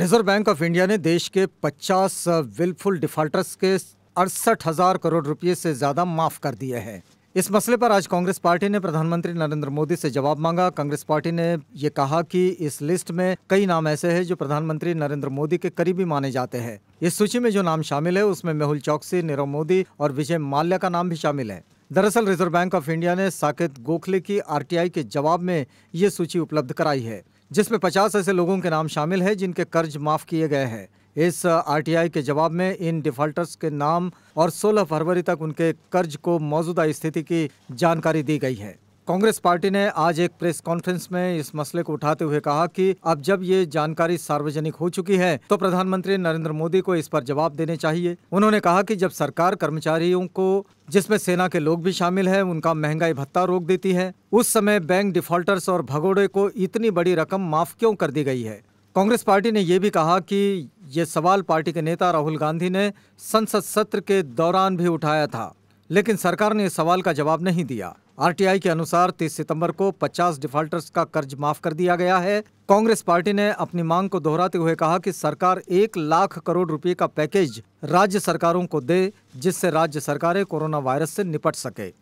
reserve bank of India ने देश के 50 विलफुल डिफॉल्टर्स के अड़सठ हजार करोड़ रुपए से ज्यादा माफ कर दिए हैं इस मसले पर आज कांग्रेस पार्टी ने प्रधानमंत्री नरेंद्र मोदी से जवाब मांगा कांग्रेस पार्टी ने ये कहा कि इस लिस्ट में कई नाम ऐसे हैं जो प्रधानमंत्री नरेंद्र मोदी के करीबी माने जाते हैं इस सूची में जो नाम शामिल है उसमें मेहुल चौकसी नीरव मोदी और विजय माल्या का नाम भी शामिल है दरअसल रिजर्व बैंक ऑफ इंडिया ने साकेत गोखले की आरटीआई के जवाब में ये सूची उपलब्ध कराई है जिसमें पचास ऐसे लोगों के नाम शामिल है जिनके कर्ज माफ किए गए हैं इस आरटीआई के जवाब में इन डिफॉल्टर्स के नाम और 16 फरवरी तक उनके कर्ज को मौजूदा स्थिति की जानकारी दी गई है कांग्रेस पार्टी ने आज एक प्रेस कॉन्फ्रेंस में इस मसले को उठाते हुए कहा कि अब जब ये जानकारी सार्वजनिक हो चुकी है तो प्रधानमंत्री नरेंद्र मोदी को इस पर जवाब देने चाहिए उन्होंने कहा कि जब सरकार कर्मचारियों को जिसमें सेना के लोग भी शामिल हैं उनका महंगाई भत्ता रोक देती है उस समय बैंक डिफॉल्टर्स और भगोड़े को इतनी बड़ी रकम माफ क्यों कर दी गई है कांग्रेस पार्टी ने यह भी कहा कि ये सवाल पार्टी के नेता राहुल गांधी ने संसद सत्र के दौरान भी उठाया था लेकिन सरकार ने इस सवाल का जवाब नहीं दिया आरटीआई के अनुसार 30 सितंबर को 50 डिफॉल्टर्स का कर्ज माफ कर दिया गया है कांग्रेस पार्टी ने अपनी मांग को दोहराते हुए कहा कि सरकार एक लाख करोड़ रुपए का पैकेज राज्य सरकारों को दे जिससे राज्य सरकारें कोरोना वायरस से निपट सके